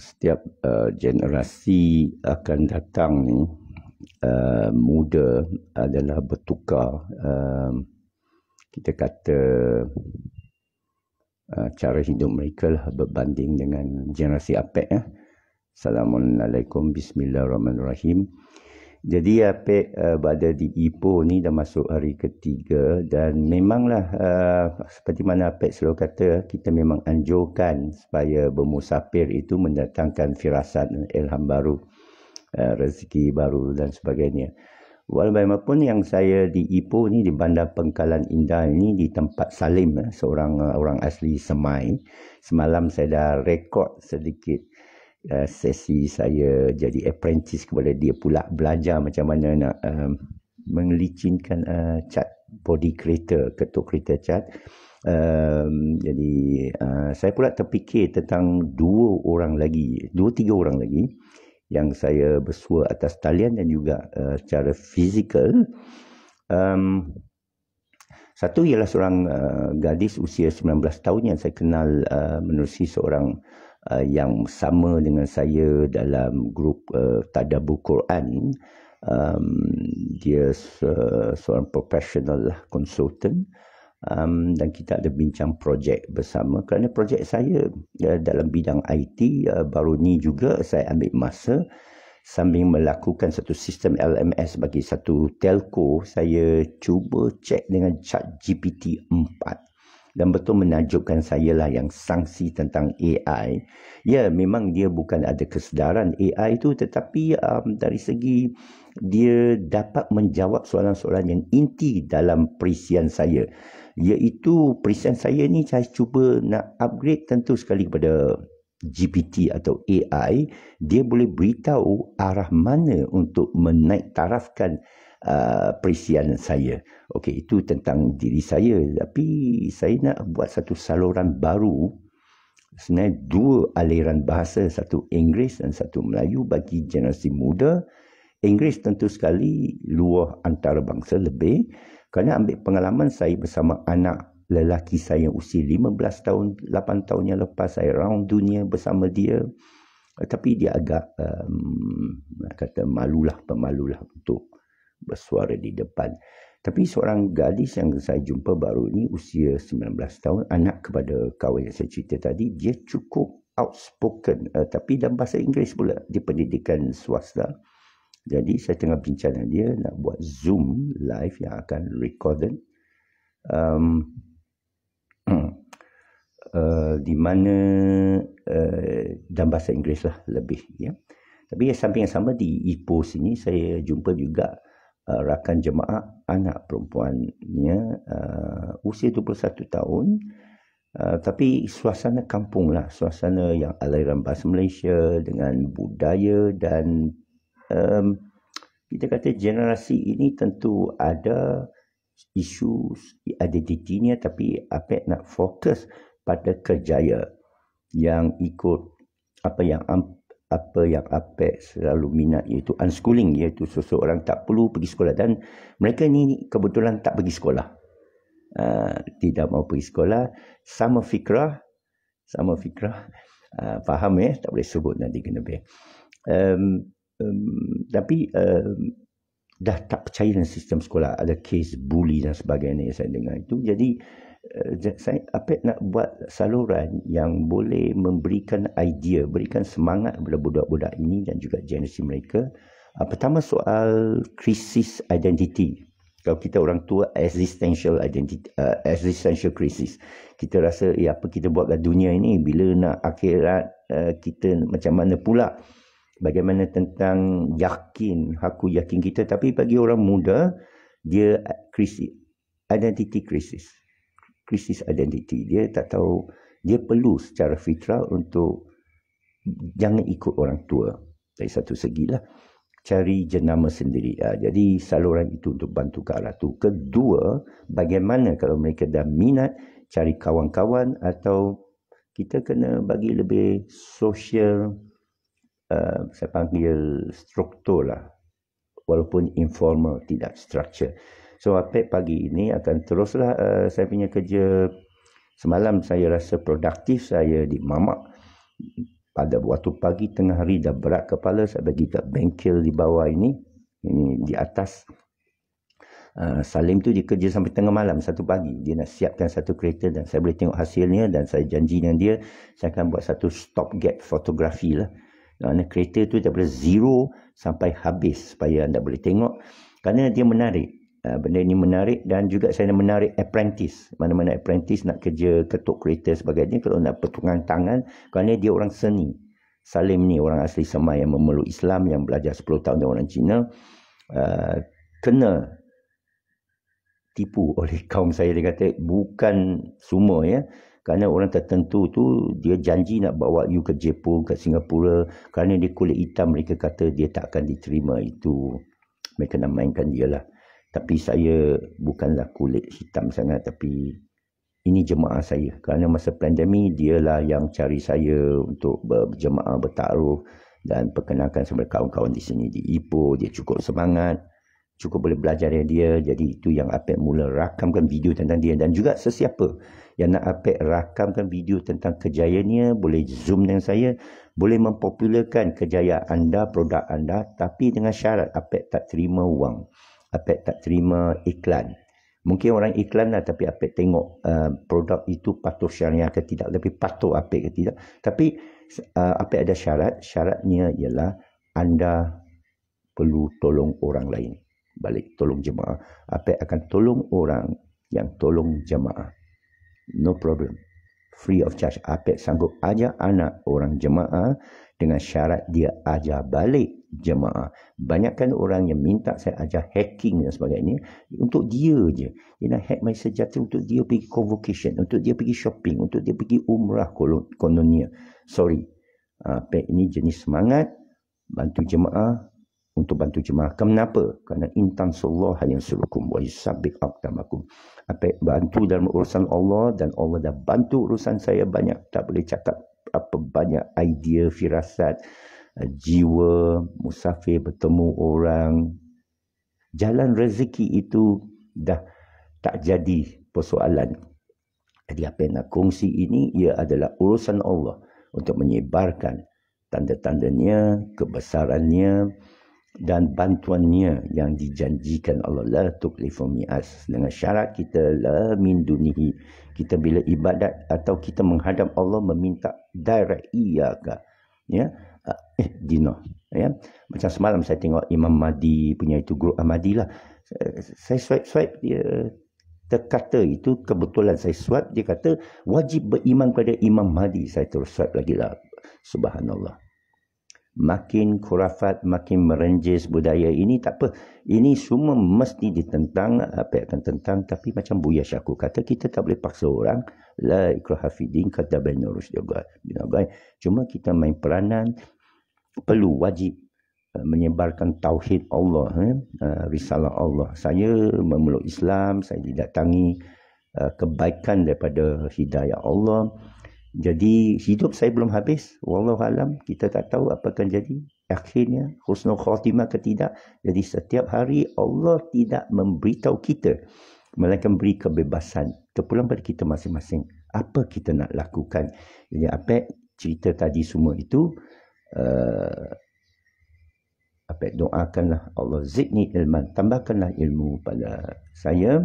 setiap uh, generasi akan datang ni uh, muda adalah bertukar uh, kita kata uh, cara hidup mereka lah berbanding dengan generasi apek ya. Eh. Assalamualaikum bismillahirrahmanirrahim. Jadi apa uh, eh, pada di IPO ni dah masuk hari ketiga dan memanglah uh, seperti mana apa selalu kata kita memang anjurkan supaya bermusafir itu mendatangkan firasat ilham baru uh, rezeki baru dan sebagainya. Walbaimapun yang saya di IPO ni di Bandar Pengkalan Indah ni di tempat Salim seorang orang asli Semai. Semalam saya dah rekod sedikit Eh, sesi saya jadi apprentice kepada dia pula belajar macam mana nak um, eh, menglicinkan uh, eh, cat body creator ketuk kereta cat um, jadi uh, saya pula terfikir tentang dua orang lagi dua tiga orang lagi yang saya bersua atas talian dan juga uh, secara fizikal um, satu ialah seorang uh, gadis usia 19 tahun yang saya kenal uh, menerusi seorang uh, Uh, yang sama dengan saya dalam grup uh, Tadabu Quran um, dia se- seorang professional lah, consultant um, dan kita ada bincang projek bersama kerana projek saya uh, dalam bidang IT uh, baru ni juga saya ambil masa sambil melakukan satu sistem LMS bagi satu telco saya cuba cek dengan chat GPT dan betul menajukkan saya lah yang sanksi tentang AI. Ya, memang dia bukan ada kesedaran AI itu tetapi um, dari segi dia dapat menjawab soalan-soalan yang inti dalam perisian saya. Iaitu perisian saya ni saya cuba nak upgrade tentu sekali kepada GPT atau AI. Dia boleh beritahu arah mana untuk menaik tarafkan Uh, perisian saya. Okey, itu tentang diri saya. Tapi saya nak buat satu saluran baru. Sebenarnya dua aliran bahasa, satu Inggeris dan satu Melayu bagi generasi muda. Inggeris tentu sekali luar antarabangsa lebih. Kerana ambil pengalaman saya bersama anak lelaki saya yang usia 15 tahun, 8 tahun yang lepas saya round dunia bersama dia. Tapi dia agak um, kata malulah, pemalulah untuk bersuara di depan. Tapi seorang gadis yang saya jumpa baru ini usia 19 tahun, anak kepada kawan yang saya cerita tadi, dia cukup outspoken uh, tapi dalam bahasa Inggeris pula di pendidikan swasta. Jadi saya tengah bincang dengan dia nak buat Zoom live yang akan record. Um, uh, di mana uh, dalam bahasa Inggeris lah lebih. Ya. Tapi ya, samping yang sama di Ipoh sini saya jumpa juga uh, rakan jemaah anak perempuannya uh, usia 21 tahun uh, tapi suasana kampung lah suasana yang aliran bahasa Malaysia dengan budaya dan um, kita kata generasi ini tentu ada isu identitinya tapi apa nak fokus pada kerjaya yang ikut apa yang apa yang ape selalu minat iaitu unschooling iaitu seseorang tak perlu pergi sekolah dan mereka ni kebetulan tak pergi sekolah. Uh, tidak mau pergi sekolah sama fikrah sama fikrah uh, faham ya tak boleh sebut nanti kena biar um, um, tapi um, dah tak percaya dengan sistem sekolah ada case bully dan sebagainya yang saya dengar itu jadi Eh, saya apa nak buat saluran yang boleh memberikan idea, berikan semangat kepada budak-budak ini dan juga generasi mereka. Uh, pertama soal krisis identiti. Kalau kita orang tua existential identity uh, eh, existential crisis. Kita rasa ya eh, apa kita buat kat dunia ini bila nak akhirat uh, kita macam mana pula? Bagaimana tentang yakin, aku yakin kita tapi bagi orang muda dia krisis identity crisis krisis identiti. Dia tak tahu, dia perlu secara fitrah untuk jangan ikut orang tua. Dari satu segi lah. Cari jenama sendiri. Ha, jadi saluran itu untuk bantu ke arah tu. Kedua, bagaimana kalau mereka dah minat cari kawan-kawan atau kita kena bagi lebih sosial, uh, ah, saya panggil struktur lah. Walaupun informal, tidak structure. So Apek pagi ini akan teruslah uh, saya punya kerja. Semalam saya rasa produktif saya di Mama. Pada waktu pagi tengah hari dah berat kepala saya bagi kat bengkel di bawah ini. Ini di atas. Uh, Salim tu dia kerja sampai tengah malam satu pagi dia nak siapkan satu kereta dan saya boleh tengok hasilnya dan saya janji dengan dia saya akan buat satu stop gap fotografi lah kerana kereta tu daripada zero sampai habis supaya anda boleh tengok kerana dia menarik Ah, benda ini menarik dan juga saya menarik apprentice. Mana-mana apprentice nak kerja ketuk kereta sebagainya. Kalau nak pertukangan tangan. Kerana dia orang seni. Salim ni orang asli Semai yang memeluk Islam. Yang belajar 10 tahun dengan orang Cina. Uh, kena tipu oleh kaum saya. Dia kata bukan semua ya. Kerana orang tertentu tu dia janji nak bawa you ke Jepun, ke Singapura. Kerana dia kulit hitam mereka kata dia takkan diterima itu. Mereka nak mainkan dia lah. Tapi saya bukanlah kulit hitam sangat tapi ini jemaah saya. Kerana masa pandemik dialah yang cari saya untuk berjemaah bertaruh dan perkenalkan sama kawan-kawan di sini di Ipoh. Dia cukup semangat, cukup boleh belajar dari dia. Jadi itu yang Apek mula rakamkan video tentang dia dan juga sesiapa yang nak Apek rakamkan video tentang kejayaannya boleh zoom dengan saya, boleh mempopularkan kejayaan anda, produk anda tapi dengan syarat Apek tak terima wang. Apek tak terima iklan. Mungkin orang iklan lah tapi Apek tengok uh, produk itu patuh syariah ke tidak. Tapi patuh Apek ke tidak. Tapi uh, Apek ada syarat. Syaratnya ialah anda perlu tolong orang lain. Balik tolong jemaah. Apek akan tolong orang yang tolong jemaah. No problem. Free of charge. Apek sanggup ajak anak orang jemaah dengan syarat dia ajar balik jemaah. Banyakkan orang yang minta saya ajar hacking dan sebagainya untuk dia je. Dia nak hack my sejati untuk dia pergi convocation, untuk dia pergi shopping, untuk dia pergi umrah kononnya. Sorry. Uh, ah, ini jenis semangat bantu jemaah untuk bantu jemaah. Kenapa? Kerana intan sallallahu hanya surukum wa yusabbiq aqdamakum. Apa bantu dalam urusan Allah dan Allah dah bantu urusan saya banyak tak boleh cakap apa banyak idea firasat Eh, jiwa, musafir bertemu orang. Jalan rezeki itu dah tak jadi persoalan. Jadi apa yang nak kongsi ini, ia adalah urusan Allah untuk menyebarkan tanda-tandanya, kebesarannya dan bantuannya yang dijanjikan Allah la tuklifu mi'as dengan syarat kita la min dunihi kita bila ibadat atau kita menghadap Allah meminta direct iya ya eh dino. Ya. Macam semalam saya tengok Imam Mahdi punya itu grup Ahmadi lah. Saya swipe-swipe dia terkata itu kebetulan saya swipe dia kata wajib beriman kepada Imam Mahdi. Saya terus swipe lagi lah. Subhanallah. Makin kurafat, makin merenjis budaya ini tak apa. Ini semua mesti ditentang apa yang akan tentang. Tapi macam Buya Syakur kata kita tak boleh paksa orang. La ikrah hafidin kata bainurus juga. Cuma kita main peranan, perlu wajib eh, menyebarkan tauhid Allah eh, eh? risalah Allah saya memeluk Islam saya didatangi eh, kebaikan daripada hidayah Allah jadi hidup saya belum habis wallahu alam kita tak tahu apa akan jadi akhirnya husnul khatimah ke tidak jadi setiap hari Allah tidak memberitahu kita melainkan beri kebebasan terpulang pada kita masing-masing apa kita nak lakukan jadi apa cerita tadi semua itu uh, apa doakanlah Allah zidni ilman tambahkanlah ilmu pada saya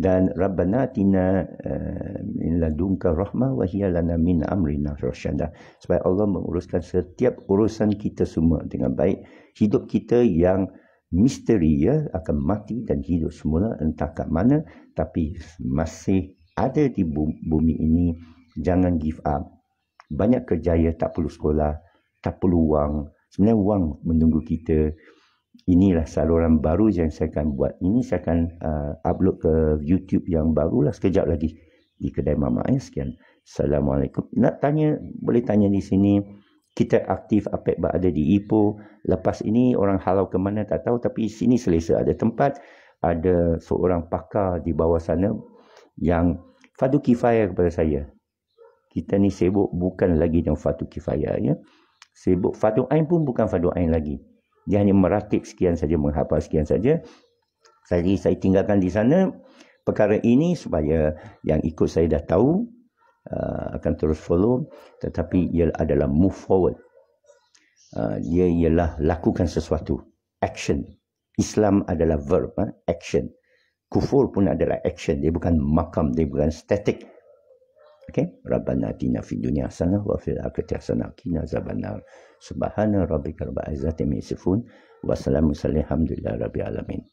dan rabbana tina eh, min ladunka rahmah wa hiya lana min amrina rasyada supaya Allah menguruskan setiap urusan kita semua dengan baik hidup kita yang misteri ya akan mati dan hidup semula entah kat mana tapi masih ada di bumi ini jangan give up banyak kerjaya tak perlu sekolah tak perlu wang. Sebenarnya wang menunggu kita. Inilah saluran baru yang saya akan buat. Ini saya akan uh, upload ke YouTube yang barulah sekejap lagi. Di Kedai Mama Ya. Sekian. Assalamualaikum. Nak tanya, boleh tanya di sini. Kita aktif apa Ada di Ipoh. Lepas ini orang halau ke mana tak tahu. Tapi sini selesa ada tempat. Ada seorang pakar di bawah sana yang fadu kifayah kepada saya. Kita ni sibuk bukan lagi dengan fatu kifayah. Ya sibuk fardu ain pun bukan fardu ain lagi dia hanya merakit sekian saja menghafal sekian saja jadi saya tinggalkan di sana perkara ini supaya yang ikut saya dah tahu uh, akan terus follow tetapi ia adalah move forward Uh, dia ialah lakukan sesuatu action Islam adalah verb ha? action kufur pun adalah action dia bukan makam dia bukan static Okay? Rabbana atina fi dunia hasanah wa fil akhirati hasanah qina azabannar. Subhana rabbikal rabbil izzati amma yasifun. Wassalamu alaikum warahmatullahi wabarakatuh.